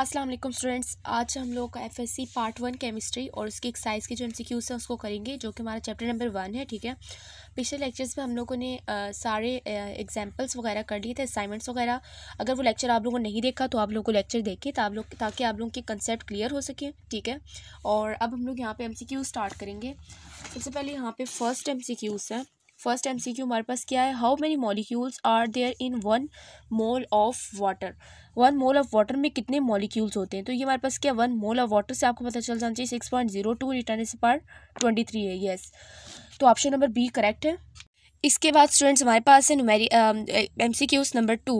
अस्सलाम वालेकुम स्टूडेंट्स आज हम लोग F S C part one chemistry और उसकी एक्साइज के जो एम सी क्यूज़ हैं उसको करेंगे जो कि हमारा चैप्टर नंबर वन है ठीक है पिछले लेक्चर्स में हम लोगों ने आ, सारे एग्जांपल्स वगैरह कर लिए थे असाइनमेंट्स वगैरह अगर वो लेक्चर आप लोगों ने नहीं देखा तो आप लोगों को लेक्चर देखें आप लोग ताकि आप लोगों के कंसेप्ट क्लियर हो सके ठीक है और अब हम लोग यहाँ पर एम स्टार्ट करेंगे सबसे पहले यहाँ पर फर्स्ट एम है फर्स्ट एम सी क्यू हमारे पास क्या है how many molecules are there in one mole of water one mole of water में कितने मॉलिक्यूल्स होते हैं तो ये हमारे पास क्या वन मोल ऑफ वाटर से आपको पता चल जाना चाहिए सिक्स पॉइंट जीरो टू रिटर्न इस पर ट्वेंटी थ्री है येस तो ऑप्शन नंबर बी करेक्ट है इसके बाद स्टूडेंट्स हमारे पास है नुमेरी M C Qs number two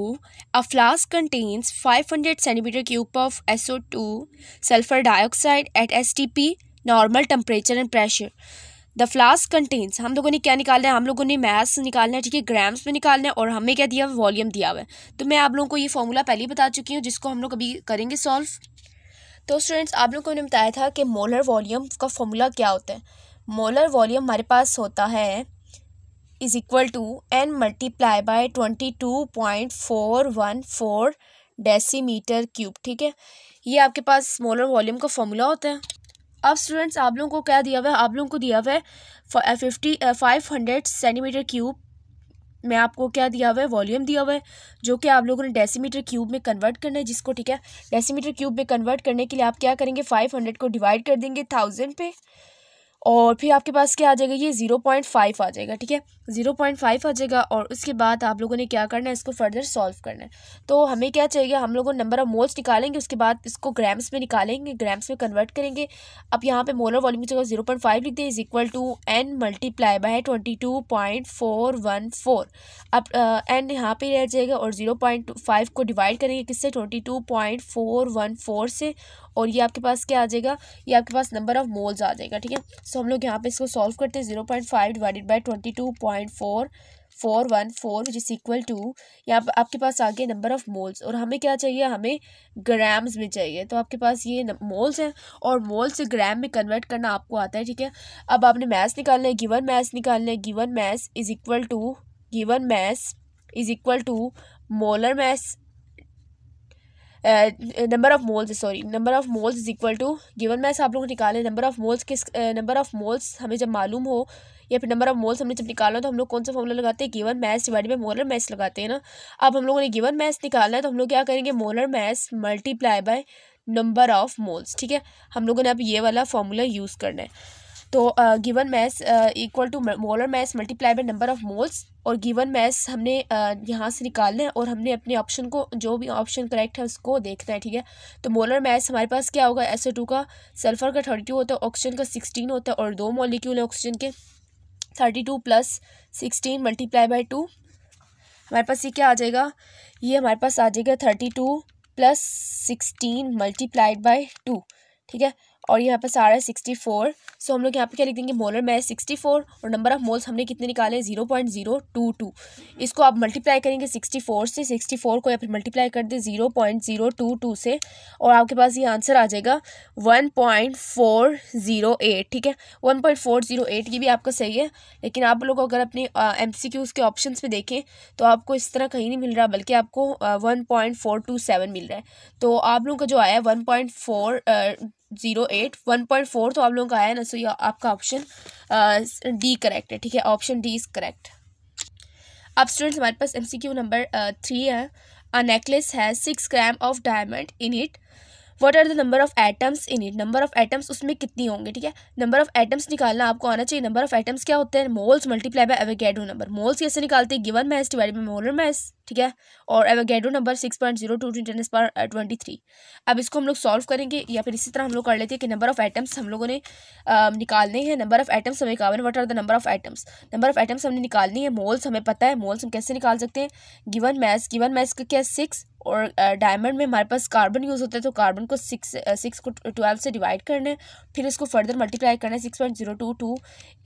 a flask contains five hundred centimetre cube of S O two sulphur dioxide at S T P normal temperature and pressure the flask contains हम लोगों ने क्या निकालना है हम लोगों ने मैथ्स निकालना है ठीक है ग्राम्स में निकालना है और हमें क्या दिया हुआ वॉल्यूम दिया हुआ है तो मैं आप लोगों को ये फॉर्मूला पहले ही बता चुकी हूँ जिसको हम लोग अभी करेंगे सॉल्व तो स्टूडेंट्स आप लोगों को ने बताया था कि मोलर वॉल्यूम का फॉर्मूला क्या होता है मोलर वॉल्यूम हमारे पास होता है is equal to N multiply by twenty two point four one four decimetre cube ठीक है ये आपके पास मोलर वॉल्यूम का फॉर्मूला होता है अब स्टूडेंट्स आप लोगों को क्या दिया हुआ है आप लोगों को दिया हुआ है fifty five hundred centimetre cube में आपको क्या दिया हुआ है वॉल्यूम दिया हुआ है जो कि आप लोगों ने डेसीमीटर क्यूब में कन्वर्ट करना है जिसको ठीक है डेसीमीटर क्यूब में कन्वर्ट करने के लिए आप क्या करेंगे फाइव हंड्रेड को डिवाइड कर देंगे थाउजेंड पे और फिर आपके पास क्या आ जाएगा ये ज़ीरो पॉइंट फाइव आ जाएगा ठीक है ज़ीरो पॉइंट फाइव आ जाएगा और उसके बाद आप लोगों ने क्या करना है इसको फर्दर सॉल्व करना है तो हमें क्या चाहिए हम लोगों नंबर ऑफ मोल्स निकालेंगे उसके बाद इसको ग्राम्स में निकालेंगे ग्राम्स में कन्वर्ट करेंगे अब यहाँ पे मोलर वॉल्यूम की जगह जीरो पॉइंट फाइव लिख दें is equal to N multiply by twenty two point four one four अब एन यहाँ पर रह जाएगा और ज़ीरो पॉइंट फाइव को डिवाइड करेंगे किससे twenty two point four one four से और ये आपके पास क्या आ जाएगा ये आपके पास नंबर ऑफ मोल्स आ जाएगा ठीक है सो हम लोग यहाँ पे इसको सॉल्व करते हैं zero point five divided by twenty two point point four four one four which is equal to यहाँ पर आपके पास आ गया नंबर ऑफ़ मोल्स और हमें क्या चाहिए हमें ग्राम्स में चाहिए तो आपके पास ये मोल्स हैं और मोल्स से ग्राम में कन्वर्ट करना आपको आता है ठीक है अब आपने मैस निकालना है गिवन मैथ्स निकालना है given mass is equal to given mass is equal to molar mass number of moles sorry number of moles is equal to given mass आप लोग निकालें नंबर ऑफ़ मोल्स किस नंबर ऑफ़ मोल्स हमें जब मालूम हो या फिर नंबर ऑफ मोल्स हमने जब निकाला तो हम लोग कौन सा फॉर्मूला लगाते हैं गिवन मैस डिवाइड में मोलर मैस लगाते हैं ना अब हम लोगों ने गिवन मैस निकालना है तो हम लोग क्या करेंगे molar mass multiply by number of moles ठीक है हम लोगों ने अब ये वाला फॉर्मूला यूज़ करना है तो given mass equal to molar mass multiply by number of moles और गिवन मैस हमने uh, यहाँ से निकालना है और हमने अपने ऑप्शन को जो भी ऑप्शन करेक्ट है उसको देखना है ठीक है तो मोलर मैस हमारे पास क्या होगा एसओ टू का सल्फर का थर्टी टू होता है ऑक्सीजन का सिक्सटीन होता है और दो मॉलिक्यूल है ऑक्सीजन के thirty two plus sixteen multiply by two हमारे पास ये क्या आ जाएगा ये हमारे पास आ जाएगा thirty two plus sixteen multiplied by two ठीक है और यहाँ पर सारा सिक्सटी फोर सो हम लोग यहाँ पे क्या लिख देंगे मोलर मैस सिक्सटी फोर और नंबर ऑफ मोल्स हमने कितने निकाले zero point zero two two इसको आप मल्टीप्लाई करेंगे सिक्सटी फोर से सिक्सटी फोर को या फिर मल्टीप्लाई कर दे zero point zero two two से और आपके पास ये आंसर आ जाएगा one point four zero eight ठीक है one point four zero eight ये भी आपका सही है लेकिन आप लोग अगर अपने एम सी क्यूज़ के ऑप्शन पर देखें तो आपको इस तरह कहीं नहीं मिल रहा बल्कि आपको one point four two seven मिल रहा है तो आप लोगों का जो आया one point four zero eight one point four तो आप लोगों का आया ना सो ये आपका ऑप्शन डी करेक्ट है ठीक है ऑप्शन डी इज़ करेक्ट अब स्टूडेंट्स हमारे पास M C Q number three है a necklace has six gram of diamond in it what are the number of atoms in it number of atoms उसमें कितनी होंगे ठीक है नंबर ऑफ एटम्स निकालना आपको आना चाहिए नंबर ऑफ एटम्स क्या होते हैं moles multiply by Avogadro number moles कैसे निकालते हैं given mass divide by molar mass ठीक है और Avogadro number six point zero two ten पर ट्वेंटी uh, थ्री अब इसको हम लोग सॉल्व करेंगे या फिर इसी तरह हम लोग कर लेते हैं कि नंबर ऑफ एटम्स हम लोगों ने um, निकालने हैं नंबर ऑफ एटम्स हमें कावन what are the number of atoms number of atoms हमने निकालनी है मोल्स हमें पता है मोल्स हम कैसे निकाल सकते हैं गिवन मैस गिवन मैस का क्या सिक्स और डायमंड में हमारे पास कार्बन यूज़ होता है तो कार्बन को सिक्स सिक्स को ट्वेल्व से डिवाइड करना है फिर इसको फर्दर मल्टीप्लाई करना है six point zero two two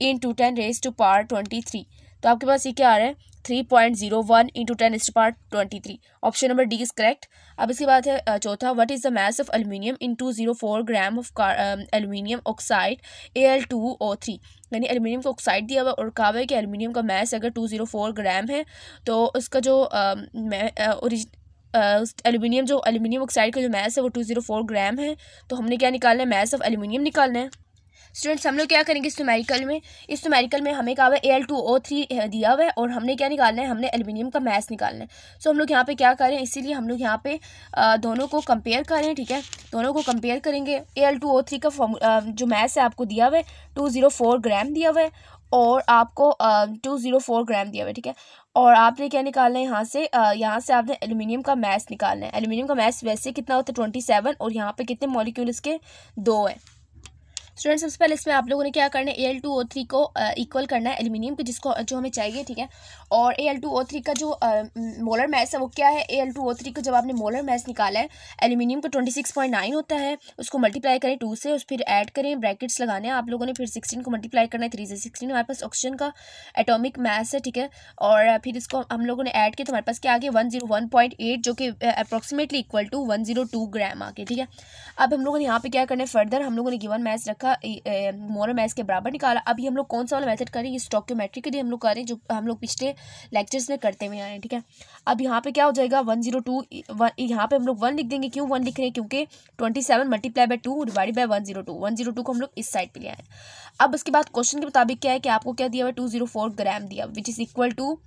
into ten raise to power twenty three तो आपके पास ये क्या आ रहा है three point zero one into ten is part twenty three option number D is correct अब इसके बाद है चौथा what is the mass of aluminium in two zero four gram of aluminium oxide A L two O three यानी aluminium को oxide दिया हुआ और कहा हुआ है कि एलुमिनियम का मैस अगर टू जीरो फोर ग्राम है तो उसका जो ओरिजिन एल्युमिनियम एलुमिनियम जो एलुमिनियम ऑक्साइड का जो मैस है वो टू जीरो फोर ग्राम है तो हमने क्या निकालना है मैस ऑफ एलुमिनियम निकालना है स्टूडेंट्स हम लोग क्या करेंगे इस न्यूमेरिकल में इस न्यूमेरिकल में हमें कहा हुआ है एल टू ओ थ्री दिया हुआ है और हमने क्या निकालना है हमने एल्युमिनियम का मैस निकालना है सो so, हम लोग यहाँ पे क्या करें इसीलिए हम लोग यहाँ पे दोनों को कंपेयर करें ठीक है दोनों को कंपेयर करेंगे एल टू ओ थ्री का जो मैस है आपको दिया हुआ है टू जीरो फोर ग्राम दिया हुआ है और आपको टू ज़ीरो फोर ग्राम दिया हुआ है ठीक है और आपने क्या निकालना है यहाँ से यहाँ से आपने एलुमिनियम का मैस निकालना है एलुमिनियम का मैस वैसे कितना होता है ट्वेंटी सेवन और यहाँ पे कितने मॉलिक्यूल इसके दो है स्टूडेंट सबसे पहले इसमें आप लोगों ने क्या करना है एल टू ओ थ्री को इक्वल करना है एल्यूमिनियम के जिसको जो हमें चाहिए ठीक है और A L two O three का जो मोलर मैस है वो क्या है A L two O three का जब आपने मोलर मैस निकाला है एल्यूमिनियम का ट्वेंटी सिक्स पॉइंट नाइन होता है उसको मल्टीप्लाई करें टू से उस फिर ऐड करें ब्रैकेट्स लगाने आप लोगों ने फिर सिक्सटीन को मल्टीप्लाई करना है थ्री से सिक्सटीन हमारे पास ऑक्सीजन का एटोमिक मैस है ठीक है और फिर इसको हम लोगों ने ऐड किया तो हमारे पास क्या आ गया one zero one point eight जो कि approximately equal to one zero two gram आ गया ठीक है अब हम लोगों ने यहाँ पर क्या करना है फर्दर हम लोगों ने गिवन मैस रखा का मोनल के बराबर निकाला अभी हम लोग कौन सा वाला मैथड करें ये स्टॉक्योमेट्री हम लोग करें जो हम लोग पिछले लेक्चर्स में करते हुए आए हैं ठीक है अब यहाँ पे क्या हो जाएगा वन जीरो टू यहाँ पे हम लोग वन लिख देंगे क्यों वन लिख रहे हैं क्योंकि twenty seven multiply by two divide by one zero two one zero two को हम लोग इस साइड पर ले आए अब उसके बाद क्वेश्चन के मुताबिक क्या है कि आपको क्या दिया हुआ टू जीरो फोर ग्राम दिया which is equal to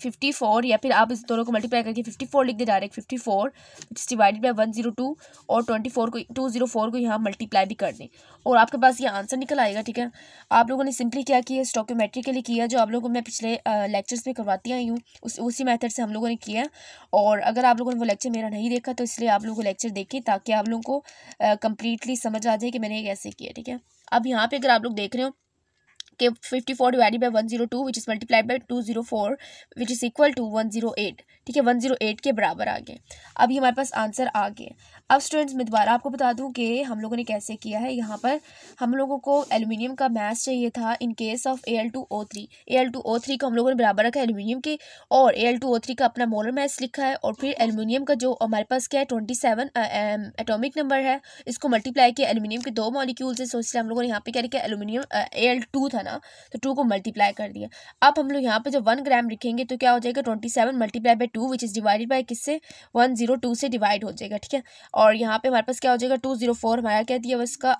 fifty four या फिर आप इस दोनों को मल्टीप्लाई करके फिफ्टी फोर लिख दे direct fifty four divided by one zero two और ट्वेंटी फोर को टू जीरो फोर को यहाँ मल्टीप्लाई भी कर दें और आपके पास ये आंसर निकल आएगा ठीक है आप लोगों ने सिंपली क्या किया स्टोक्योमेट्री के लिए किया जो आप लोगों को मैं पिछले लेक्चर्स में करवाती आई हूँ उस उसी मैथड से हम लोगों ने किया और अगर आप लोगों ने वो लेक्चर मेरा नहीं देखा तो इसलिए आप लोगों को लेक्चर देखें ताकि आप लोगों को कम्प्लीटली समझ आ जाए कि मैंने ये कैसे किया ठीक है अब यहाँ पर अगर आप लोग देख रहे हो के fifty four divided by one zero two which is multiply by two zero four which is equal to one zero eight ठीक है वन जीरो एट के बराबर आ गए अभी हमारे पास आंसर आ गए अब स्टूडेंट्स मैं दोबारा आपको बता दूं कि हम लोगों ने कैसे किया है यहाँ पर हम लोगों को एल्युमिनियम का मैस चाहिए था in case of A L two O three A L two O three को हम लोगों ने बराबर रखा है एल्युमिनियम के और A L two O three का अपना मोलर मैस लिखा है और फिर एल्युमिनियम का जो हमारे पास क्या है ट्वेंटी सेवन एटोमिक नंबर है इसको मल्टीप्लाई किया एल्युमिनियम के दो मॉलिक्यूल्स हैं सोचते हम लोगों ने यहाँ पर क्या लिखा एल्युमिनियम ए एल टू था ना तो टू को मल्टीप्लाई कर दिया अब हम लोग यहाँ पर जब वन ग्राम लिखेंगे तो क्या हो जाएगा twenty seven multiply by two which is divided by किससे वन जीरो टू से डिवाइड हो जाएगा ठीक है और और यहाँ पे हमारे पास क्या हो जाएगा टू जीरो फोर हमारा क्या दिया हुआ इसका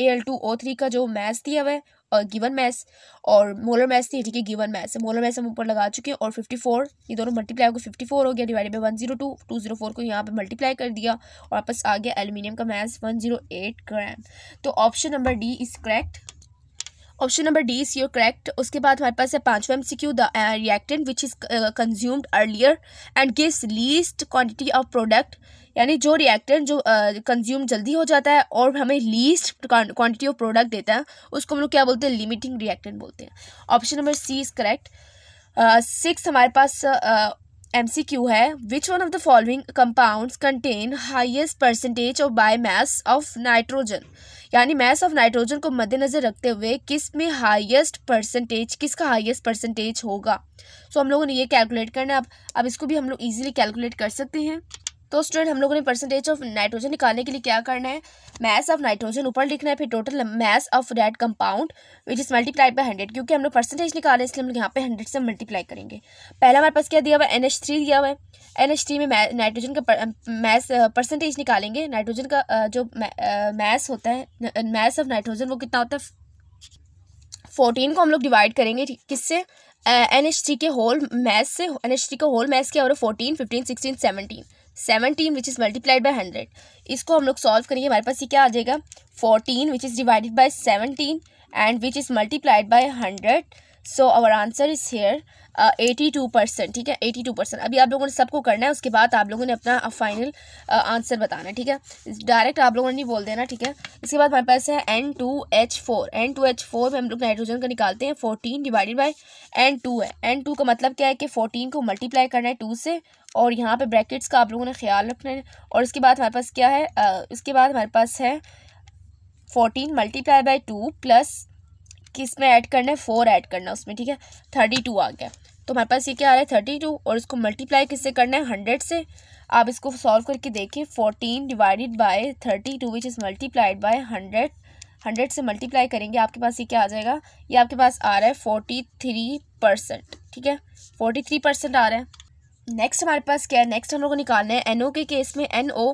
A L two O three का जो मैस दिया हुआ है गिवन मैस और मोलर मैस थी ठीक है गिवन मैस मोलर मैस हम ऊपर लगा चुके हैं और फिफ्टी फोर ये दोनों मल्टीप्लाई हो गए फिफ्टी फोर हो गया divide by one zero two two zero four को यहाँ पे मल्टीप्लाई कर दिया और वापस आ गया एल्यूमिनियम का mass one zero eight gram तो option number D is correct option number D is your correct उसके बाद हमारे पास है पांचवा MCQ the reactant which is consumed earlier and gives least quantity of product यानी जो रिएक्टेंट जो कंज्यूम uh, जल्दी हो जाता है और हमें लीस्ट क्वांटिटी ऑफ प्रोडक्ट देता है उसको हम लोग क्या बोलते हैं लिमिटिंग रिएक्टेंट बोलते हैं option number C is correct six हमारे पास एम सी क्यू है which one of the following compounds contain highest percentage of by mass of nitrogen यानी मैस ऑफ नाइट्रोजन को मद्देनजर रखते हुए किस में हाईएस्ट परसेंटेज किसका हाईएस्ट परसेंटेज होगा सो so, हम लोगों ने ये कैलकुलेट करना है अब अब इसको भी हम लोग इजीली कैलकुलेट कर सकते हैं तो स्टूडेंट हम लोगों ने परसेंटेज ऑफ नाइट्रोजन निकालने के लिए क्या करना है मैस ऑफ नाइट्रोजन ऊपर लिखना है फिर total mass of red compound which is multiplied by hundred क्योंकि हम लोग परसेंटेज निकाले इसलिए हम लोग यहाँ पे हंड्रेड से मल्टीप्लाई करेंगे पहला हमारे पास क्या दिया हुआ है एन दिया हुआ है एन में नाइट्रोजन का मैस परसेंटेज निकालेंगे नाइट्रोजन का जो मैस होता है मैस ऑफ नाइट्रोजन वो कितना होता है फोर्टीन को हम लोग डिवाइड करेंगे किससे एन एच थ्री के होल मैथ से एन एच थ्री का होल मैथ क्या हो रहा है fourteen fifteen sixteen seventeen seventeen which is multiplied by hundred इसको हम लोग सॉल्व करेंगे हमारे पास ये क्या आ जाएगा fourteen which is divided by seventeen and which is multiplied by hundred so our answer is here eighty two percent ठीक है एटी टू परसेंट अभी आप लोगों ने सबको करना है उसके बाद आप लोगों ने अपना फाइनल uh, आंसर uh, बताना है ठीक है डायरेक्ट आप लोगों ने नहीं बोल देना ठीक है इसके बाद हमारे पास है N two H four N two H four में हम लोग नाइट्रोजन का निकालते हैं fourteen divided by N two है एन टू का मतलब क्या है कि फोर्टीन को मल्टीप्लाई करना है टू से और यहाँ पर ब्रैकेट्स का आप लोगों ने ख्याल रखना है और इसके बाद हमारे पास क्या है uh, इसके बाद हमारे पास है fourteen multiply by two plus किस में ऐड करना है फोर ऐड करना है उसमें ठीक है थर्टी टू आ गया तो हमारे पास ये क्या आ रहा है थर्टी टू और इसको मल्टीप्लाई किससे करना है हंड्रेड से आप इसको सॉल्व करके देखें fourteen divided by thirty two which is multiplied by hundred hundred से मल्टीप्लाई करेंगे आपके पास ये क्या आ जाएगा ये आपके पास आ रहा है फोर्टी थ्री परसेंट ठीक है फोर्टी थ्री परसेंट आ रहा है नेक्स्ट हमारे पास क्या है नेक्स्ट हम लोगों को निकालना है एनओ के केस में एनओ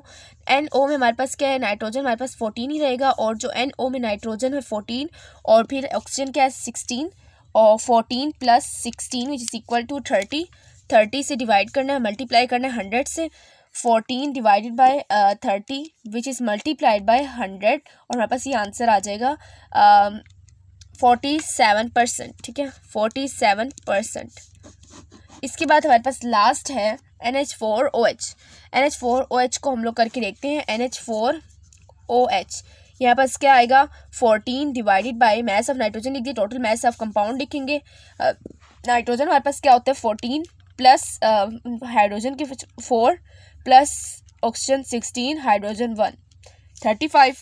एनओ में हमारे पास क्या है नाइट्रोजन हमारे पास फोर्टीन ही रहेगा और जो एनओ में नाइट्रोजन है फोर्टीन और फिर ऑक्सीजन क्या है सिक्सटीन और fourteen plus sixteen which is equal to thirty thirty से डिवाइड करना है मल्टीप्लाई करना है हंड्रेड से fourteen divided by thirty which is multiplied by hundred और हमारे पास ये आंसर आ जाएगा फोर्टी सेवन परसेंट ठीक है फोर्टी सेवन परसेंट इसके बाद हमारे पास लास्ट है N H four O H N H four O H को हम लोग करके देखते हैं N H four O H यहाँ पास क्या आएगा fourteen divided by mass of nitrogen लिख दिए टोटल मैस ऑफ कंपाउंड लिखेंगे नाइट्रोजन हमारे पास क्या होता है फोर्टीन प्लस हाइड्रोजन के four plus oxygen sixteen hydrogen one thirty five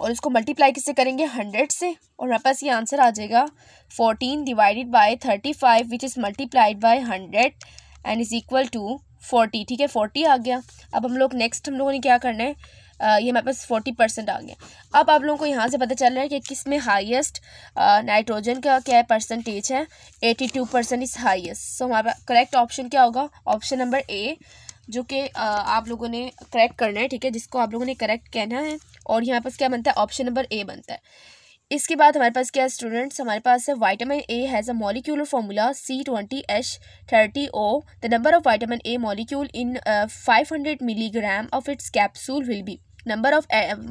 और इसको मल्टीप्लाई किससे करेंगे हंड्रेड से और हमारे पास ये आंसर आ जाएगा fourteen divided by thirty five which is multiplied by hundred and is equal to forty ठीक है फोर्टी आ गया अब हम लोग नेक्स्ट हम लोगों ने क्या करना है आ, ये हमारे पास फोर्टी परसेंट आ गया अब आप लोगों को यहाँ से पता चल रहा है कि किस में हाइस्ट नाइट्रोजन का क्या परसेंटेज है eighty two percent is highest so हमारे करेक्ट ऑप्शन क्या होगा ऑप्शन नंबर ए जो कि आप लोगों ने करेक्ट करना है ठीक है जिसको आप लोगों ने करेक्ट कहना है और यहाँ पास क्या बनता है ऑप्शन नंबर ए बनता है इसके बाद हमारे पास क्या है स्टूडेंट्स हमारे पास है vitamin A has a molecular formula C twenty H thirty O the number of vitamin A molecule in five hundred milligram of its capsule will be number of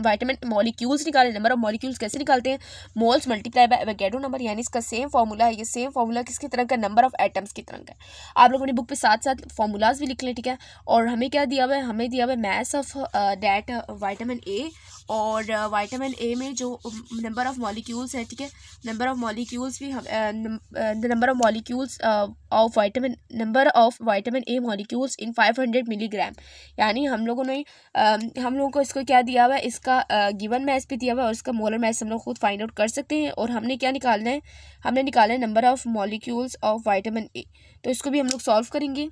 vitamin molecules निकाले number of molecules कैसे निकालते हैं moles multiply by Avogadro number यानी इसका same formula है ये same formula किसकी तरह का नंबर ऑफ एटम्स की तरह का आप लोगों ने बुक पे साथ साथ फॉर्मूलाज भी लिख लें ठीक है और हमें क्या दिया हुआ है हमें दिया हुआ है mass of that vitamin A और वाइटामिन ए में जो नंबर ऑफ़ मॉलिक्यूल्स हैं ठीक है नंबर ऑफ़ मॉलिक्यूल्स भी हम number of molecules of vitamin number of vitamin A molecules in five hundred milligram यानी हम लोगों ने हम लोगों को इसको क्या दिया हुआ है इसका गिवन मैस भी दिया हुआ है और इसका मोलर मैस हम लोग खुद फाइंड आउट कर सकते हैं और हमने क्या निकालना है हमने निकाला है number of molecules of vitamin A तो इसको भी हम लोग सॉल्व करेंगे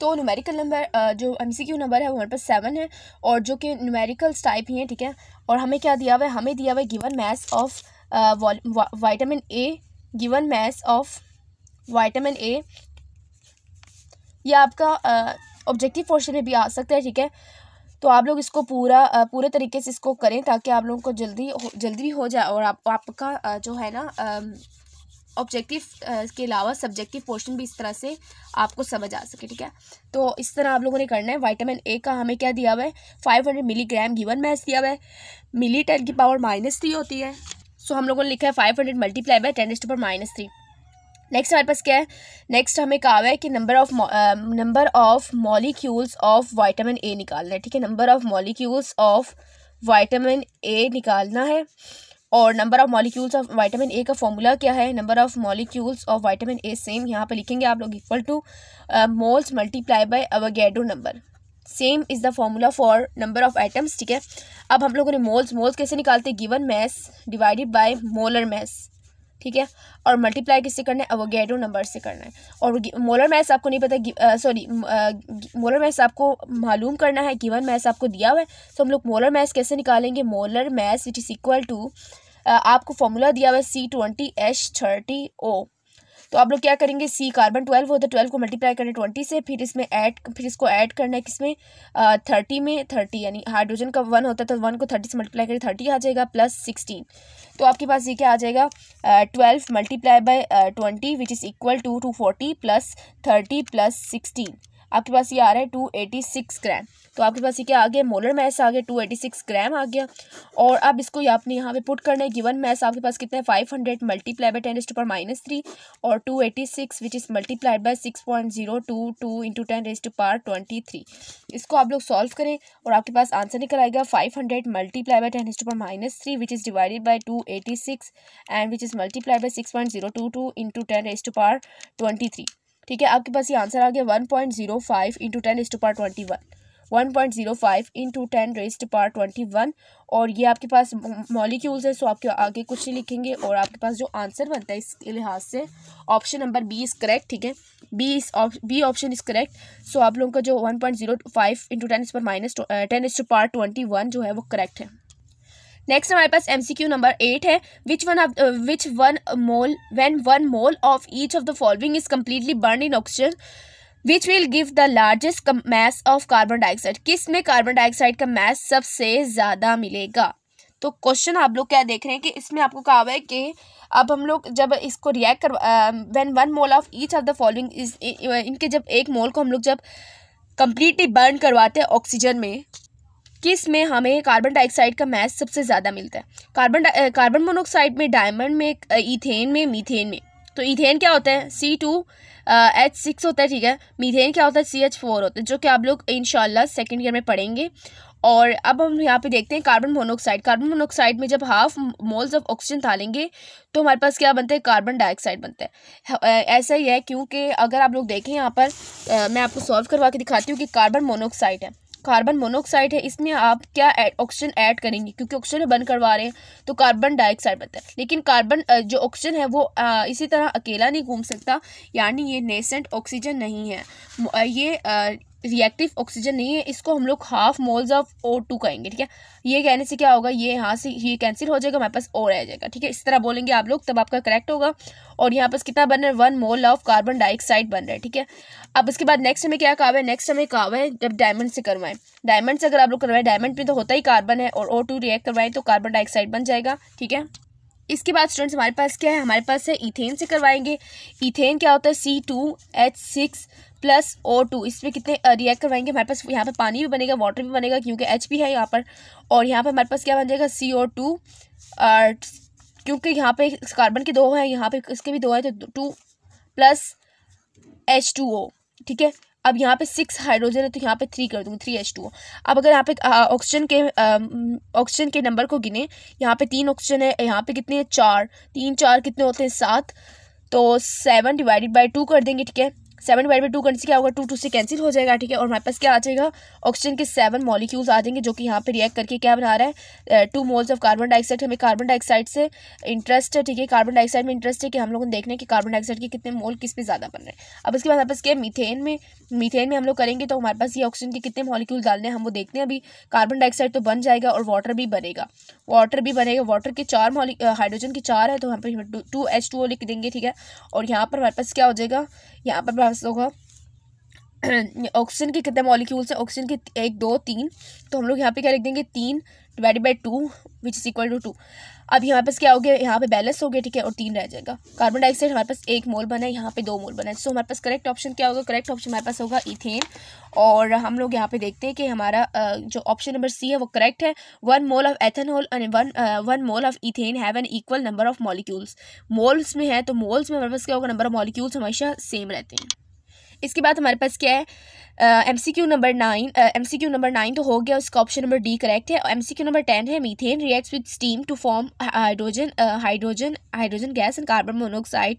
तो न्यूमेरिकल नंबर जो एम सी क्यू नंबर है वो हमारे पास सेवन है और जो कि न्यूमेरिकल्स टाइप ही हैं ठीक है और हमें क्या दिया हुआ है हमें दिया हुआ है given mass of vitamin A given mass of vitamin A या आपका ऑब्जेक्टिव पोर्शन में भी आ सकता है ठीक है तो आप लोग इसको पूरा पूरे तरीके से इसको करें ताकि आप लोगों को जल्दी जल्दी भी हो जाए और आप आपका जो है ना ऑब्जेक्टिव uh, के अलावा सब्जेक्टिव पोर्शन भी इस तरह से आपको समझ आ सके ठीक है तो इस तरह आप लोगों ने करना है वाइटामिन ए का हमें क्या दिया हुआ है five hundred milligram given mass दिया हुआ है मिली टेन की पावर माइनस थ्री होती है सो हम लोगों ने लिखा है five hundred multiply by ten power minus three next हमारे पास क्या है नेक्स्ट हमें कहा हुआ है कि number of number of molecules of vitamin A निकालना है ठीक है number of molecules of vitamin A निकालना है और number of molecules of vitamin A का फॉर्मूला क्या है number of molecules of vitamin A same यहाँ पे लिखेंगे आप लोग equal to moles multiply by Avogadro number same is the formula for number of items ठीक है अब हम लोगों ने मोल्स मोल्स कैसे निकालते given mass divided by molar mass ठीक है और मल्टीप्लाई किससे करना है अवोगेडो नंबर से करना है और मोलर मैथ्स आपको नहीं पता सॉरी मोलर मैथ्स आपको मालूम करना है गिवन मैथ्स आपको दिया हुआ है तो हम लोग मोलर मैथ्स कैसे निकालेंगे molar mass it is equal to आपको फॉर्मूला दिया हुआ है C twenty H thirty O तो आप लोग क्या करेंगे सी कार्बन ट्वेल्व होता है ट्वेल्व को मल्टीप्लाई करना ट्वेंटी से फिर इसमें ऐड फिर इसको ऐड करना है किसमें थर्टी में थर्टी यानी हाइड्रोजन का वन होता है तो वन को थर्टी से मल्टीप्लाई करें थर्टी आ जाएगा प्लस सिक्सटीन तो आपके पास ये क्या आ जाएगा twelve multiply by twenty which is equal to two forty plus thirty plus sixteen आपके पास ये आ रहा है टू एटी सिक्स ग्राम तो आपके पास ये क्या आ गया मोलर मैस आ गया टू एटी सिक्स ग्राम आ गया और अब इसको ये आपने यहाँ पे पुट करना है गिवन मैस आपके पास कितना है five hundred multiply by ten raised power minus three और two eighty six which is multiplied by six point zero two two into ten raised power twenty three इसको आप लोग सॉल्व करें और आपके पास आंसर निकल आएगा five hundred multiply by ten raised power minus three which is divided by two eighty six and which is multiply by six point zero two two into ten raised power twenty three ठीक है आपके पास ये answer आ गया one point zero five into ten is to power twenty one one point zero five into ten raise to power twenty one और ये आपके पास मॉलिक्यूल्स है सो आपके आगे कुछ नहीं लिखेंगे और आपके पास जो आंसर बनता है इसके लिहाज से option number B is correct ठीक है B is B option is correct so आप लोगों का जो one point zero five into ten is power minus ten is to power twenty one जो है वो करेक्ट है नेक्स्ट हमारे पास एमसीक्यू नंबर एट है which one of which one mole when one mole of each of the following is completely burn in oxygen which will give the largest mass of carbon dioxide किस में carbon dioxide का mess सबसे ज़्यादा मिलेगा तो question आप लोग क्या देख रहे हैं कि इसमें आपको कहा हुआ है कि अब हम लोग जब इसको रिएक्ट कर when one mole of each of the following is इनके जब एक मोल को हम लोग जब कम्प्लीटली बर्न करवाते हैं ऑक्सीजन में किस में हमें कार्बन डाइऑक्साइड का मैच सबसे ज़्यादा मिलता है कार्बन कार्बन मोनोक्साइड में डायमंड में इथेन में मीथेन में तो ईथेन क्या होता है सी टू एच सिक्स होता है ठीक है मीथेन क्या होता है सी एच फोर होता है जो कि आप लोग इन सेकेंड ईयर में पढ़ेंगे और अब हम यहाँ पे देखते हैं कार्बन मोनोक्साइड कार्बन मोनोक्साइड में जब हाफ मोल्स ऑफ ऑक्सीजन डालेंगे तो हमारे पास क्या बनता है कार्बन डाइऑक्साइड बनता है ऐसा ही है क्योंकि अगर आप लोग देखें यहाँ पर आ, मैं आपको सॉल्व करवा के दिखाती हूँ कि कार्बन मोनोक्साइड है कार्बन मोनोऑक्साइड है इसमें आप क्या ऑक्सीजन ऐड करेंगे क्योंकि ऑक्सीजन बंद करवा रहे हैं तो कार्बन डाइऑक्साइड बनता है लेकिन कार्बन जो ऑक्सीजन है वो इसी तरह अकेला नहीं घूम सकता यानी ये नेसेंट ऑक्सीजन नहीं है ये रिएक्टिव ऑक्सीजन नहीं है इसको हम लोग half moles of O two कहेंगे ठीक है ये कहने से क्या होगा ये यहाँ से ये कैंसिल हो जाएगा हमारे पास ओ रह जाएगा ठीक है इस तरह बोलेंगे आप लोग तब आपका करेक्ट होगा और यहाँ पास कितना बन रहा है one mole of carbon dioxide बन रहा है ठीक है अब इसके बाद नेक्स्ट हमें क्या कहा है नेक्स्ट हमें कहा है जब डायमंड से करवाएं डायमंड से अगर आप लोग करवाएं डायमंड में तो होता ही कार्बन है और ओ टू रिएक्ट करवाएं तो कार्बन डाइऑक्साइड बन जाएगा ठीक है इसके बाद स्टूडेंट्स हमारे पास क्या है हमारे पास है इथेन से करवाएंगे इथेन क्या होता है C two H six plus O two इसमें कितने रिएक्ट करवाएंगे हमारे पास यहाँ पर पानी भी बनेगा वाटर भी बनेगा क्योंकि एच भी है यहाँ पर और यहाँ पर हमारे पास क्या बन जाएगा सी ओ टू क्योंकि यहाँ पे कार्बन के दो हैं यहाँ पे इसके भी दो हैं तो two plus H two O ठीक है अब यहाँ पे सिक्स हाइड्रोजन है तो यहाँ पे थ्री कर दूंगी थ्री एच टू अब अगर यहाँ पे ऑक्सीजन के ऑक्सीजन के नंबर को गिने यहाँ पे तीन ऑक्सीजन है यहाँ पे कितने हैं चार तीन चार कितने होते हैं सात तो सेवन डिवाइडेड बाई टू कर देंगे ठीक है सेवन डिवाइड बाई टू करने से क्या होगा टू टू से कैंसिल हो जाएगा ठीक है और हमारे पास क्या आ जाएगा ऑक्सीजन के सेवन मॉलिक्यूल्स आ जाएंगे जो कि यहाँ पे रिएक्ट करके क्या बना रहा है two moles of carbon dioxide हमें कार्बन डाइऑक्साइड से इंटरेस्ट है ठीक है कार्बन डाइऑक्साइड में इंटरेस्ट है कि हम लोग देखने कि कार्बन डाइऑक्साइड के कितने मोल किस पे ज़्यादा बन रहे हैं अब इसके बाद हमारे पास क्या मीथेन में मीथेन में हम लोग करेंगे तो हमारे पास ये ऑक्सीजन के कितने मॉलिक्यूल डालने हैं हम वो देखते हैं अभी कार्बन डाइऑक्साइड तो बन जाएगा और वाटर भी बनेगा वाटर भी बनेगा वाटर के चार हाइड्रोजन के चार है तो हम पर टू एच टू ओ लिख देंगे ठीक है और यहाँ पर हमारे पास क्या हो जाएगा यहाँ पर होगा ऑक्सीजन के कितने मॉलिक्यूल्स हैं ऑक्सीजन के एक दो तीन तो हम लोग यहाँ पे क्या लिख देंगे तीन divide by two which is equal to two अब हमारे पास क्या हो गया यहाँ पे बैलेंस हो गया ठीक है और तीन रह जाएगा कार्बन डाइऑक्साइड हमारे पास एक मोल बना है यहाँ पे दो मोल बना है सो हमारे पास करेक्ट ऑप्शन क्या होगा करेक्ट ऑप्शन हमारे पास होगा इथेन और हम लोग यहाँ पे देखते हैं कि हमारा जो ऑप्शन नंबर सी है वो करेक्ट है one mole of ethanol and one one mole of ethane have an equal number of molecules moles में है तो मोल्स में हमारे पास क्या होगा नंबर ऑफ मॉलिक्यूल्स हमेशा सेम रहते हैं इसके बाद हमारे पास क्या है M C Q number nine M C Q number nine तो हो गया उसका ऑप्शन नंबर डी करेक्ट है M C Q number ten है methane reacts with steam to form hydrogen hydrogen hydrogen gas and carbon monoxide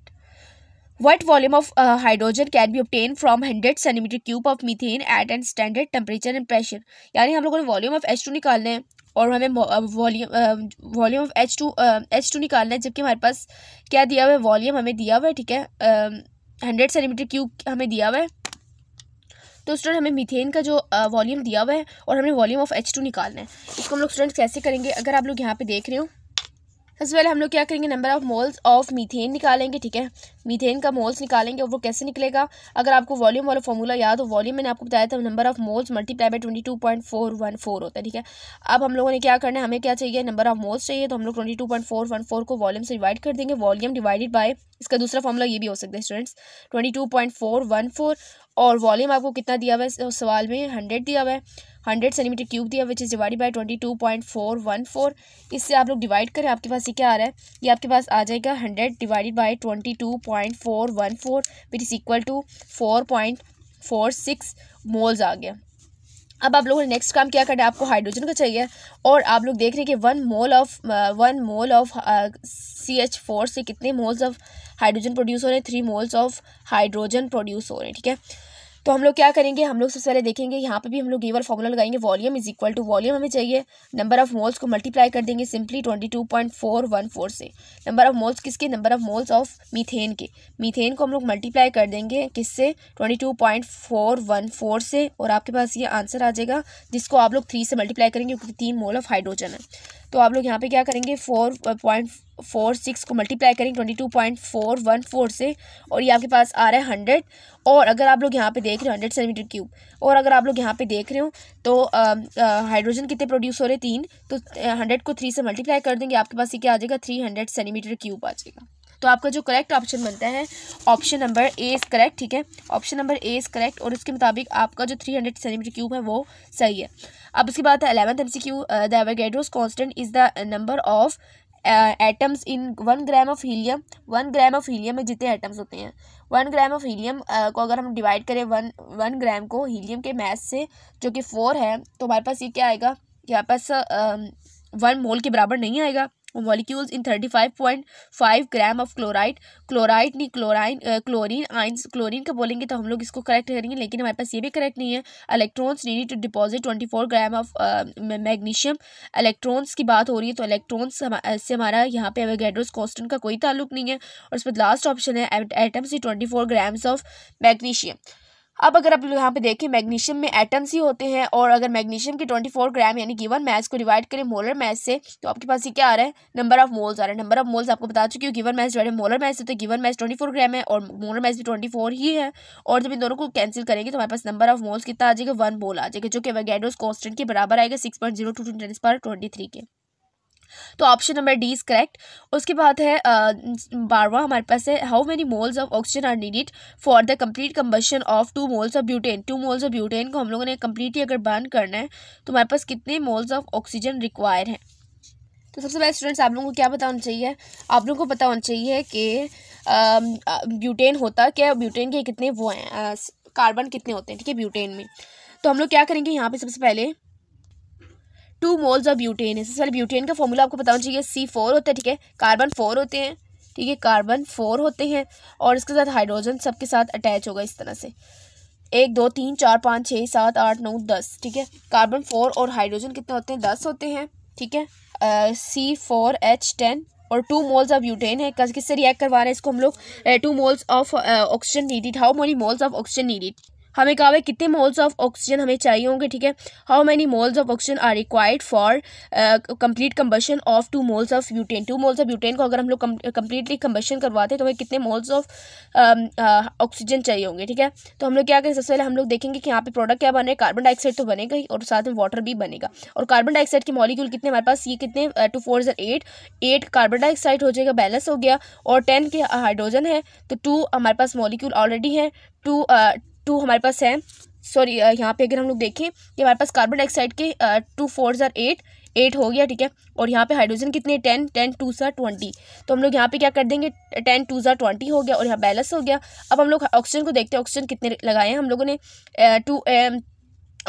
what volume of hydrogen can be obtain from hundred centimetre cube of methane at and standard temperature and pressure यानी हम लोगों ने volume of H two निकालना है और हमें volume volume of H two H two निकालना है जबकि हमारे पास क्या दिया हुआ है वॉल्यूम हमें दिया हुआ है ठीक है हंड्रेड सेंटीमीटर क्यूब हमें दिया हुआ है तो स्टूडेंट हमें मीथेन का जो वॉल्यूम दिया हुआ है और हमें वॉल्यूम ऑफ एच टू निकालना है इसको हम लोग स्टूडेंट कैसे करेंगे अगर आप लोग यहाँ पे देख रहे हो सबसे पहले हम लोग क्या करेंगे number of moles of methane निकालेंगे ठीक है मीथेन का मोल्स निकालेंगे और वो कैसे निकलेगा अगर आपको वॉल्यूम वाला फॉर्मूला याद हो वॉल्यूम मैंने आपको बताया था number of moles multiply by twenty two point four one four होता है ठीक है अब हम लोगों ने क्या करना है हमें क्या चाहिए नंबर ऑफ मोल्स चाहिए तो हम लोग twenty two point four one four को वॉल्यूम से डिवाइड कर देंगे वॉल्यूम डिवाइडेड बाय इसका दूसरा फॉर्मूला ये भी हो सकता है students twenty two point four one four और वॉल्यूम आपको कितना दिया हुआ है सवाल में हंड्रेड दिया हुआ है हंड्रेड सेंटीमीटर क्यूब दिया which is divide by twenty two point four one four इससे आप लोग डिवाइड करें आपके पास ये क्या आ रहा है ये आपके पास आ जाएगा hundred divided by twenty two point four one four which is equal to four point four six moles आ गया अब आप लोगों ने नेक्स्ट काम क्या करना है आपको हाइड्रोजन का चाहिए और आप लोग देख रहे हैं कि one mole of one mole of C H four से कितने मोल्स ऑफ हाइड्रोजन प्रोड्यूस हो रहे हैं three moles of hydrogen produce हो रहे हैं ठीक है तो हम लोग क्या करेंगे हम लोग सबसे पहले देखेंगे यहाँ पे भी हम लोग ये फॉर्मूला लगाएंगे volume is equal to volume हमें चाहिए नंबर ऑफ मोल्स को मल्टीप्लाई कर देंगे simply twenty two point four one four से नंबर ऑफ मोल्स किसके number of moles of methane के मीथेन को हम लोग मल्टीप्लाई कर देंगे किससे twenty two point four one four से और आपके पास ये आंसर आ जाएगा जिसको आप लोग थ्री से मल्टीप्लाई करेंगे क्योंकि तीन मोल ऑफ हाइड्रोजन है तो आप लोग यहाँ पे क्या करेंगे फोर पॉइंट फोर सिक्स को मल्टीप्लाई करेंगे twenty two point four one four से और ये आपके पास आ रहा है हंड्रेड और अगर आप लोग यहाँ पे देख रहे हो हंड्रेड सेंटीमीटर क्यूब और अगर आप लोग यहाँ पे देख रहे हो तो हाइड्रोजन uh, uh, कितने प्रोड्यूस हो रहे तीन तो हंड्रेड uh, को थ्री से मल्टीप्लाई कर देंगे आपके पास ये क्या आ जाएगा थ्री हंड्रेड सेंटीमीटर क्यूब आ जाएगा तो आपका जो करेक्ट ऑप्शन बनता है option number A is correct ठीक है option number A is correct और उसके मुताबिक आपका जो थ्री हंड्रेड सेंटीमीटर क्यूब है वो सही है अब उसके बाद eleventh M C Q the Avogadro's constant is the number of atoms in one gram of helium one gram of helium में जितने एटम्स होते हैं वन ग्राम ऑफ हीलियम को अगर हम डिवाइड करें वन वन ग्राम को हीलियम के मैथ से जो कि फोर है तो हमारे पास ये क्या आएगा कि हमारे पास वन um, मोल के बराबर नहीं आएगा in thirty five point five gram of chloride chloride नहीं क्लोराइन क्लोरीन आइंस क्लोरीन का बोलेंगे तो हम लोग इसको करेक्ट करेंगे लेकिन हमारे पास ये भी करेक्ट नहीं है electrons need to deposit twenty four gram of magnesium electrons की बात हो रही है तो uh, इलेक्ट्रॉन्स से हमारा यहाँ पे एवेगेड्रोस कॉन्स्टेंट का कोई ताल्लुक नहीं है और उसमें लास्ट ऑप्शन है atoms twenty four grams of magnesium अब अगर आप यहाँ पे देखें मैग्नीशियम में एटम्स ही होते हैं और अगर मैग्नीशियम के 24 ग्राम यानी गिवन मैच को डिवाइड करें मोलर मैस से तो आपके पास ये क्या आ रहा है नंबर ऑफ मोल्स आ रहा है नंबर ऑफ मोल्स आपको बता चुकी हूँ गिवन मैच जो है मोलर मैस से तो गिवन मैच ट्वेंटी ग्राम है और मोलर मैस भी ट्वेंटी ही है और जब इन दोनों को कैंसिल करेंगे तो हमारे पास नंबर ऑफ मोल्स कितना आ जाएगा वन मोल आ जाएगा जो कि वैगेडोस कॉन्स्टेंट के बराबर आएगा six point zero two two ten पर ट्वेंटी थ्री के तो option number D is correct उसके बाद है बारवा हमारे पास है how many moles of oxygen are needed for the complete combustion of two moles of butane two moles of butane को हम लोगों ने कम्प्लीटली अगर बर्न करना है तो हमारे पास कितने मोल्स ऑफ ऑक्सीजन रिक्वायर हैं तो सबसे पहले स्टूडेंट्स आप लोगों को क्या पता होना चाहिए आप लोगों को पता होना चाहिए कि ब्यूटेन होता क्या ब्यूटेन के कितने वो हैं कार्बन कितने होते हैं ठीक है ब्यूटेन में तो हम लोग क्या करेंगे यहाँ पे सबसे पहले टू मोल्स ऑफ ब्यूटेन है सबसे पहले ब्यूटेन का फॉर्मूला आपको बताना चाहिए सी फोर होता है ठीक है कार्बन फोर होते हैं ठीक है कार्बन फोर होते हैं और इसके साथ हाइड्रोजन सबके साथ अटैच होगा इस तरह से एक दो तीन चार पाँच छः सात आठ नौ दस ठीक है कार्बन फोर और हाइड्रोजन कितने होते हैं दस होते हैं ठीक है सी फोर एच टेन और टू मोल्स ऑफ ब्यूटेन है किससे रिएक्ट करवा रहे हैं इसको हम लोग two moles of oxygen needed how many moles of oxygen needed हमें कहा है कितने मोल्स ऑफ ऑक्सीजन हमें चाहिए होंगे ठीक है how many moles of oxygen are required for complete combustion of two moles of butane two moles of butane को अगर हम लोग कंप्लीटली कम्बशन करवाते हैं तो हमें कितने मोल्स ऑफ ऑक्सीजन चाहिए होंगे ठीक है तो हम लोग क्या करें सबसे पहले हम लोग देखेंगे कि यहाँ पे प्रोडक्ट क्या बने कार्बन डाइऑक्साइड तो बनेगा ही और साथ में वाटर भी बनेगा और कार्बन डाइऑक्साइड के मॉलिक्यूल कितने हमारे पास ये कितने two fours are eight eight carbon dioxide हो जाएगा बैलेंस हो गया और टेन के हाइड्रोजन है तो टू हमारे पास मॉलिक्यूल ऑलरेडी है टू टू हमारे पास है सॉरी यहाँ पे अगर हम लोग देखें कि हमारे पास कार्बन डाइऑक्साइड के two fours are eight eight हो गया ठीक है और यहाँ पे हाइड्रोजन कितने ten ten twos are twenty तो हम लोग यहाँ पे क्या कर देंगे टेन टू ज़ार ट्वेंटी हो गया और यहाँ बैलेंस हो गया अब हम लोग ऑक्सीजन को देखते हैं ऑक्सीजन कितने लगाए हैं हम लोगों ने टू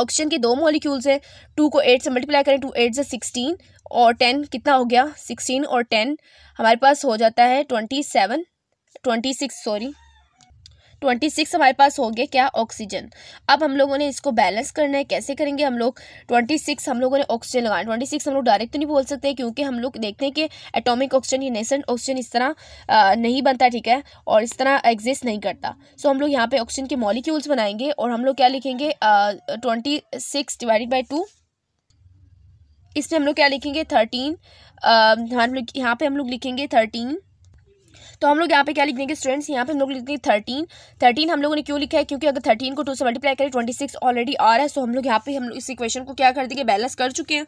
ऑक्सीजन के दो मॉलिक्यूल्स हैं टू को एट से मल्टीप्लाई करें टू एट जो सिक्सटीन और टेन कितना हो गया सिक्सटीन और टेन हमारे पास हो जाता है twenty seven twenty six sorry twenty six हमारे पास हो गया क्या ऑक्सीजन अब हम लोगों ने इसको बैलेंस करना है कैसे करेंगे हम लोग ट्वेंटी सिक्स हम लोगों ने ऑक्सीजन लगाना ट्वेंटी सिक्स हम लोग डायरेक्ट तो नहीं बोल सकते क्योंकि हम लोग देखते हैं कि एटॉमिक ऑक्सीजन या नेसेंट ऑक्सीजन इस तरह आ, नहीं बनता ठीक है और इस तरह एग्जिस्ट नहीं करता सो हम लोग यहाँ पर ऑक्सीजन के मॉलिक्यूल्स बनाएंगे और हम लोग क्या लिखेंगे twenty six divided by two इसमें हम लोग क्या लिखेंगे थर्टीन हम लोग यहाँ पे हम लोग लिखेंगे थर्टीन तो हम लोग यहाँ पे क्या लिख देंगे स्टूडेंट्स यहाँ पे हम लोग लिख देंगे थर्टीन थर्टीन हम लोगों ने क्यों लिखा है क्योंकि अगर थर्टीन को टू से मल्टीप्लाई करें ट्वेंटी सिक्स ऑलरेडी आ रहा है सो तो हम लोग यहाँ पे हम इस इक्वेशन को क्या कर देंगे बैलेंस कर चुके हैं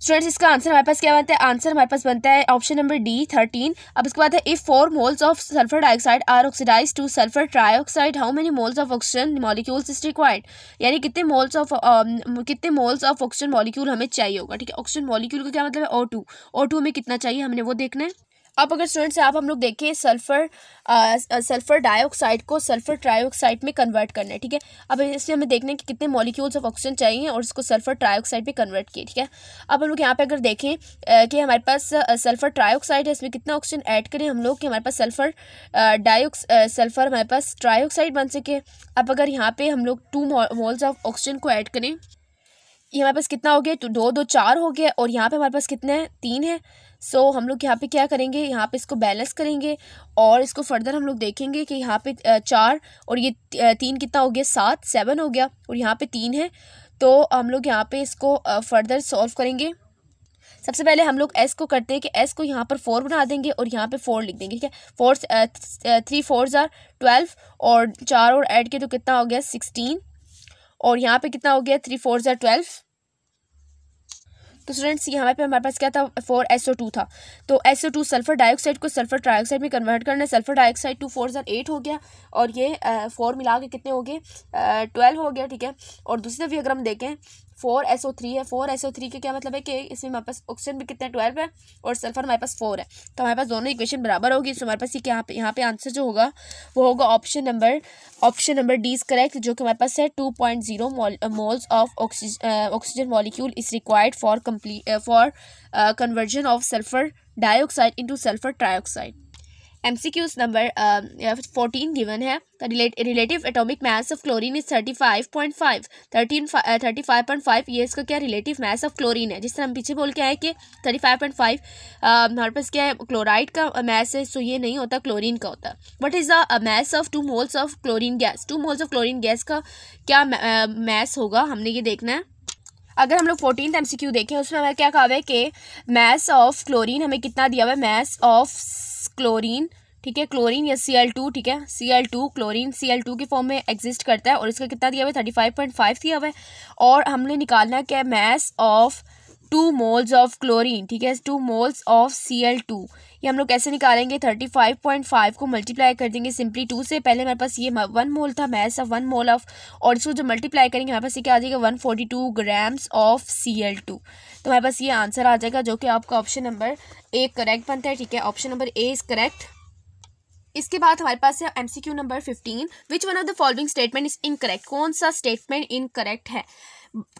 स्टूडेंट्स इसका आंसर हमारे पास क्या बनता है आंसर हमारे पास बनता है ऑप्शन नंबर डी थर्टीन अब इसके बाद है if four moles of sulphur dioxide are oxidise to sulphur trioxide how many moles of oxygen molecules is required यानी कितने मोल्स ऑफ um, कितने मोल्स ऑफ ऑक्सीजन मॉलिक्यूल हमें चाहिए होगा ठीक है ऑक्सीजन मॉलिक्यूल का क्या मतलब है ओ टू ओ टू हमें कितना चाहिए हमने वो देखना है अब अगर स्टूडेंट्स आप हम लोग देखें सल्फर आ, सल्फर डाइऑक्साइड को सल्फर ट्राईऑक्साइड में कन्वर्ट करना है ठीक है अब इसमें हमें देखना है कि कितने मॉलिक्यूल्स ऑफ ऑक्सीजन चाहिए और इसको सल्फर ट्राईऑक्साइड में कन्वर्ट किए ठीक है अब हम लोग यहाँ पे अगर देखें कि हमारे पास सल्फर ट्राईऑक्साइड है इसमें कितना ऑक्सीजन ऐड करें हम लोग कि हमारे पास सल्फर डाइऑक्स सल्फर हमारे पास ट्राईऑक्साइड बन सके अब अगर यहाँ पर हम लोग टू मोल्स ऑफ ऑक्सीजन को ऐड करें ये हमारे पास कितना हो गया तो दो दो चार हो गया और यहाँ पे हमारे पास कितने हैं तीन है सो so, हम लोग यहाँ पे क्या करेंगे यहाँ पे इसको बैलेंस करेंगे और इसको फर्दर हम लोग देखेंगे कि यहाँ पे चार और ये तीन कितना हो गया सात सेवन हो गया और यहाँ पे तीन है तो हम लोग यहाँ पे इसको फर्दर सॉल्व करेंगे सबसे पहले हम लोग एस को करते हैं कि एस को यहाँ पर फोर बना देंगे और यहाँ पे फोर लिख देंगे ठीक है four three fours are twelve और चार और ऐड के तो कितना हो गया सिक्सटीन और यहाँ पे कितना हो गया थ्री फोर ज़ार ट्वेल्व तो स्टूडेंट्स यहाँ पे हमारे पास क्या था फोर एस ओ टू था तो S O two sulphur dioxide को सल्फर ट्राइऑक्साइड में कन्वर्ट करना है sulphur dioxide two fours are eight हो गया और ये फोर uh, मिला के कितने हो गए ट्वेल्व uh, हो गया ठीक है और दूसरी तरफ अगर हम देखें फोर एस ओ थ्री है फोर एस ओ थ्री के क्या मतलब है कि इसमें हमारे पास ऑक्सीजन भी कितना ट्वेल्व है और सल्फर हमारे पास फोर है तो हमारे पास दोनों इक्वेशन बराबर होगी इसमें हमारे पास ये यहाँ पे यहाँ पे आंसर जो होगा वो होगा option number option number D is correct जो कि हमारे पास है two point zero moles of oxygen oxygen molecule is required for complete for conversion of sulphur dioxide into sulphur trioxide M C Qs number fourteen given है relative atomic mass of chlorine is thirty five point five thirteen thirty five point five ये इसका क्या relative mess of chlorine है जिस तरह हम पीछे बोल के आए कि थर्टी फाइव पॉइंट फाइव हमारे पास क्या है क्लोराइड का मैस uh, है सो ये नहीं होता क्लोरीन का होता what is the mass of two moles of chlorine gas two moles of chlorine gas का क्या मैस uh, होगा हमने ये देखना है अगर हम लोग फोर्टीन एम सी क्यू देखें उसमें हमें क्या कहा है कि मैस ऑफ क्लोरीन हमें कितना दिया हुआ है मैस ऑफ क्लोरीन ठीक है क्लोरीन या सी एल टू ठीक है C L two chlorine C L two के फॉर्म में एग्जिस्ट करता है और इसका कितना दिया हुआ है थर्टी फाइव पॉइंट फाइव दिया हुआ है और हमने निकालना है क्या mass of two moles of chlorine ठीक है two moles of C L two ये हम लोग कैसे निकालेंगे थर्टी फाइव पॉइंट फाइव को मल्टीप्लाई कर देंगे सिंपली टू से पहले हमारे पास ये वन मोल था mass of one mole of और इसको जो मल्टीप्लाई करेंगे हमारे पास ये क्या आ जाएगा one forty two grams of C L two तो हमारे पास ये आंसर आ जाएगा जो कि आपका ऑप्शन नंबर ए करेक्ट बनता है ठीक है option number A is correct इसके बाद हमारे पास है MCQ number fifteen which one of the following statement is incorrect कौन सा स्टेटमेंट इनकरेक्ट है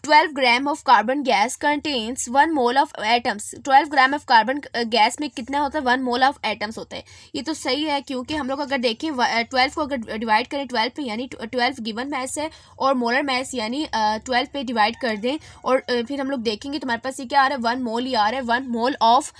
12 gram of carbon gas contains one mole of atoms 12 gram of carbon gas में कितना होता है वन मोल ऑफ एटम्स होता है ये तो सही है क्योंकि हम लोग अगर देखें 12 को अगर डिवाइड करें 12 पे यानी 12 गिवन मैस है और मोलर मैस यानी 12 पे डिवाइड कर दें और फिर हम लोग देखेंगे तुम्हारे तो पास ये क्या आ रहा है वन मोल ही आ रहा है one mole of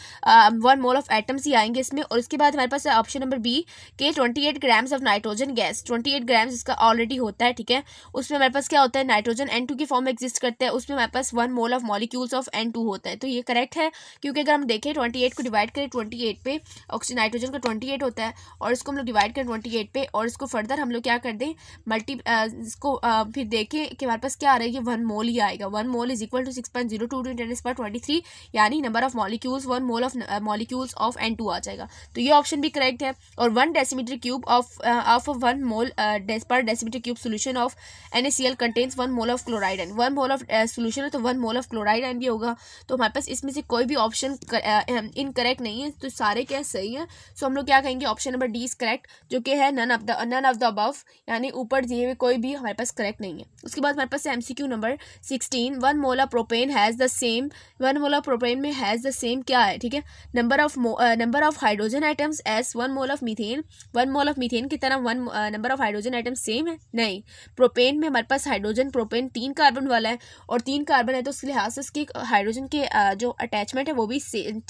one mole of atoms ही आएंगे इसमें और उसके बाद हमारे पास है ऑप्शन नंबर बी के twenty grams of nitrogen gas twenty eight grams इसका ऑलरेडी होता है ठीक है उसमें हमारे पास क्या होता है नाइट्रोजन एन की फॉर्म में एग्जिस्ट करते हैं उसमें हमारे पास one mole of molecules of N two होता है तो ये करेक्ट है क्योंकि अगर हम देखें ट्वेंटी एट को डिवाइड करें ट्वेंटी एट पे ऑक्सीजन नाइट्रोजन का ट्वेंटी एट होता है और इसको हम लोग डिवाइड करें ट्वेंटी एट पे और इसको फर्दर हम लोग क्या कर दें मल्टी इसको आ, फिर देखें कि हमारे पास क्या आ रहा है ये वन मोल ही आएगा one mole is equal to six point zero two two ten पर ट्वेंटी थ्री यानी number of molecules one mole of molecules of N two आ जाएगा तो ये ऑप्शन भी करेक्ट है और one decimetre cube of of one mole पर decimetre cube solution of N A C L contains one mole of chloride and one mole of solution है तो one mole of chloride ion भी होगा तो हमारे पास इसमें से कोई भी ऑप्शन इनकरेक्ट uh, um, नहीं है तो सारे क्या सही हैं सो हम लोग क्या कहेंगे option number D is correct जो कि है none of the none of the above यानी ऊपर दिए हुए कोई भी हमारे पास करेक्ट नहीं है उसके बाद हमारे पास M C Q number sixteen one mole of propane has the same one mole of propane में हैज़ द सेम क्या है ठीक है number of number of hydrogen atoms as one mole of methane one mole of methane की तरह one number of hydrogen atoms same है नहीं propane में हमारे पास हाइड्रोजन प्रोपेन तीन कार्बन वाला वाला है और तीन कार्बन है तो उसके लिहाज से इसकी हाइड्रोजन के जो अटैचमेंट है वो भी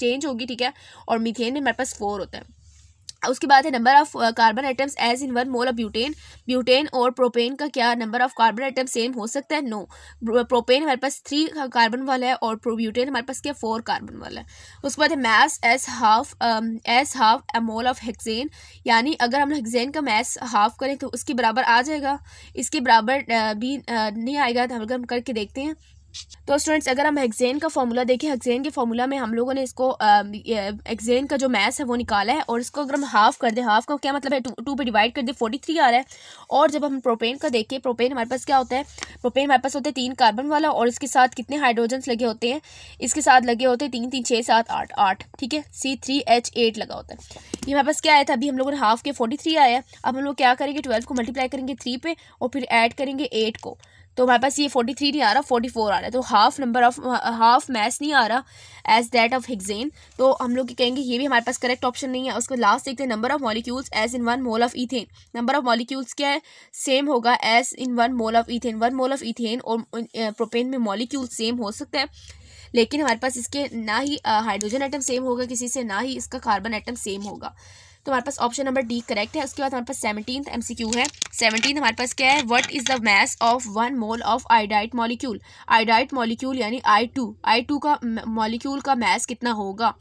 चेंज होगी ठीक है और मिथेन में हमारे पास फोर होता है उसके बाद है number of carbon atoms as in one mole of butane butane और प्रोपेन का क्या number of carbon atom same हो सकता है नो प्रोपेन हमारे पास थ्री कार्बन वाला है और ब्यूटेन हमारे पास क्या फोर कार्बन वाला है उसके बाद है mass as half as half a mole of hexane यानी अगर हम हेक्सेन का मैस हाफ करें तो उसके बराबर आ जाएगा इसके बराबर uh, भी uh, नहीं आएगा तो अगर हम करके देखते हैं तो स्टूडेंट्स अगर हम हेक्सेन का फॉर्मूला देखें हेक्सेन के फॉर्मूला में हम लोगों ने इसको हेक्सेन का जो मैथ है वो निकाला है और इसको अगर हम हाफ कर दें हाफ का क्या मतलब है टू, टू पे डिवाइड कर दें फोर्टी थ्री आ रहा है और जब हम प्रोपेन का देखें प्रोपेन हमारे पास क्या होता है प्रोपेन हमारे पास होता है तीन कार्बन वाला और इसके साथ कितने हाइड्रोजन्स लगे होते हैं इसके साथ लगे होते हैं तीन तीन छः सात आठ आठ ठीक है सी थ्री एच एट लगा होता है ये हमारे पास क्या आया था अभी हम लोगों ने हाफ के फोर्टी थ्री आया अब हम लोग क्या करेंगे ट्वेल्व को मल्टीप्लाई करेंगे थ्री पे और फिर एड करेंगे एट को तो हमारे पास ये फोर्टी थ्री नहीं आ रहा फोर्टी फोर आ रहा है तो half number of half maths नहीं आ रहा एज दैट ऑफ हिगजेन तो हम लोग कहेंगे ये भी हमारे पास करेक्ट ऑप्शन नहीं है उसको लास्ट देखते हैं number of molecules as in one mole of ethane number of molecules क्या है सेम होगा as in one mole of ethane one mole of ethane और प्रोपेन में मॉलिक्यूल सेम हो सकता है लेकिन हमारे पास इसके ना ही हाइड्रोजन आइटम सेम होगा किसी से ना ही इसका कार्बन आइटम सेम होगा तो हमारे पास ऑप्शन नंबर डी करेक्ट है उसके बाद हमारे पास सेवनटीन एम है सेवनटीन हमारे पास क्या है what is the mass of one mole of iodide molecule iodide molecule यानी आई टू आई टू का मॉलिक्यूल का मैस कितना होगा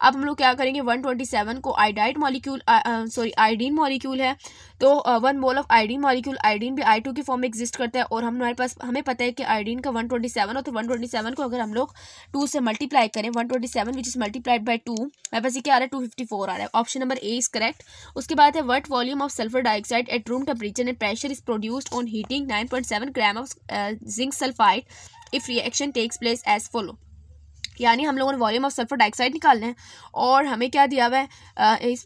अब हम लोग क्या करेंगे वन ट्वेंटी सेवन को iodide molecule sorry iodine molecule है तो one mole of iodine molecule iodine भी आई टू के फॉर्म में एग्जिस्ट करता है और हमारे पास हमें पता है कि आईडीन का वन ट्वेंटी सेवन हो तो वन ट्वेंटी सेवन को अगर हम लोग टू से मल्टीप्लाई करें one twenty seven which is multiplied by two हमारे पास ये क्या आ रहा है टू फिफ्टी फोर आ रहा है ऑप्शन नंबर ए इस करेक्ट उसके बाद है what volume of sulphur dioxide at room temperature and pressure is produced on heating nine point seven gram of zinc sulphide if reaction takes place as follow यानी हम लोगों ने वॉल्यूम ऑफ सल्फर डाइऑक्साइड निकालना है और हमें क्या दिया हुआ है इस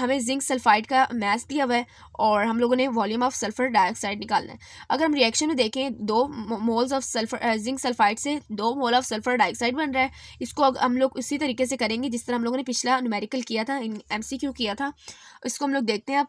हमें जिंक सल्फाइड का मैस दिया हुआ है और हम लोगों ने वॉल्यूम ऑफ सल्फर डाइऑक्साइड निकालना है अगर हम रिएक्शन में देखें दो moles of sulphur zinc sulphide से दो मोल ऑफ सल्फर डाइऑक्साइड बन रहा है इसको हम लोग इसी तरीके से करेंगे जिस तरह हम लोगों ने पिछला न्यूमेरिकल किया था एम किया था इसको हम लोग देखते हैं अब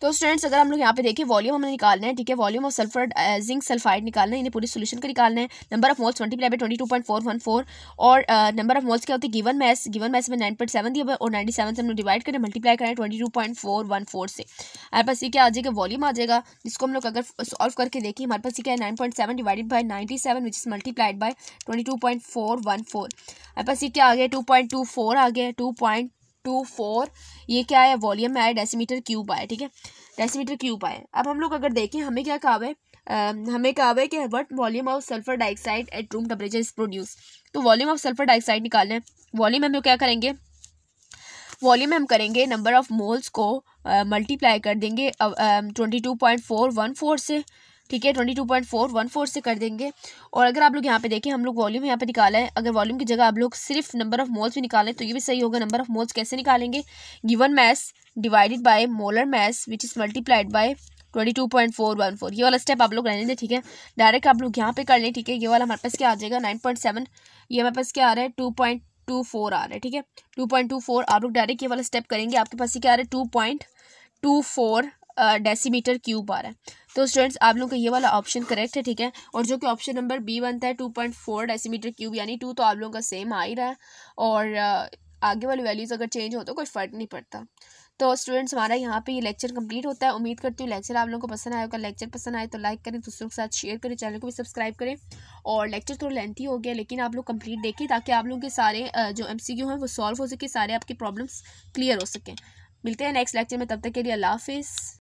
तो स्टूडेंट्स अगर हम लोग यहाँ पे देखें वॉल्यूम हमें निकालना है ठीक है volume of sulphur zinc sulphide निकालना है इन्हें पूरे सोल्यूशन का निकालना है number of moles twenty by twenty two point four one four और नंबर ऑफ मोल्स क्या होती है गिवन मैस गिवन मैस में नाइन पॉइंट सेवन दिया और नाइन्टी सेवन से हम लोग डिवाइड करें मल्टीप्लाई करें twenty two point four one four से हमारे पास ये क्या आ जाएगा वॉल्यूम आ जाएगा जिसको हम लोग अगर सॉल्व करके देखें हमारे पास ये क्या है nine point seven divided by ninety seven which is multiplied by twenty two point four one four हमारे पास ये क्या आ गया टू पॉइंट टू फोर आ गया टू पॉइंट टू फोर ये क्या है वॉल्यूम आया डेसीमीटर क्यूब आया ठीक है डेसीमीटर क्यूब आया अब हम लोग अगर देखें हमें क्या कहा है Uh, हमें कहा है कि what volume of sulphur dioxide at room temperature is produce तो वॉल्यूम ऑफ सल्फर डाइऑक्साइड निकालना है वॉल्यूम हम लोग क्या करेंगे वॉल्यूम हम करेंगे नंबर ऑफ मोल्स को मल्टीप्लाई कर देंगे twenty two point four one four से ठीक है twenty two point four one four से कर देंगे और अगर आप लोग यहाँ पे देखें हम लोग वॉल्यूम यहाँ पे निकाला है अगर वॉल्यूम की जगह आप लोग सिर्फ नंबर ऑफ मोल्स भी निकालें तो ये भी सही होगा नंबर ऑफ मोल्स कैसे निकालेंगे given mass divided by molar mass which is multiplied by twenty two point four one four ये वाला स्टेप आप लोग रहने दें ठीक है डायरेक्ट आप लोग यहाँ पे कर लें ठीक है ये वाला हमारे पास क्या आ जाएगा नाइन पॉइंट सेवन ये हमारे पास क्या आ रहा है टू पॉइंट टू फोर आ रहा है ठीक है टू पॉइंट टू फोर आप लोग डायरेक्ट ये वाला स्टेप करेंगे आपके पास ये क्या आ रहा है two point two four decimetre cube आ रहा है तो स्टूडेंट्स आप लोग का ये वाला ऑप्शन करेक्ट है ठीक है और जो कि ऑप्शन नंबर बी बनता है two point four decimetre cube यानी टू तो आप लोगों का सेम आ ही रहा है और आगे वाली वैल्यूज़ अगर चेंज हो तो कोई फ़र्क नहीं पड़ता तो स्टूडेंट्स हमारा यहाँ पे ये लेक्चर कंप्लीट होता है उम्मीद करती हूँ लेक्चर आप लोगों को पसंद आया होगा लेक्चर पसंद आए तो लाइक करें दूसरों के साथ शेयर करें चैनल को भी सब्सक्राइब करें और लेक्चर थोड़ा लेंथी हो गया लेकिन आप लोग कंप्लीट देखें ताकि आप लोगों के सारे जो एम सी क्यू हैं वो सॉल्व हो सके सारे आपकी प्रॉब्लम्स क्लियर हो सकें मिलते हैं नेक्स्ट लेक्चर में तब तक के लिए अल्लाह हाफिज़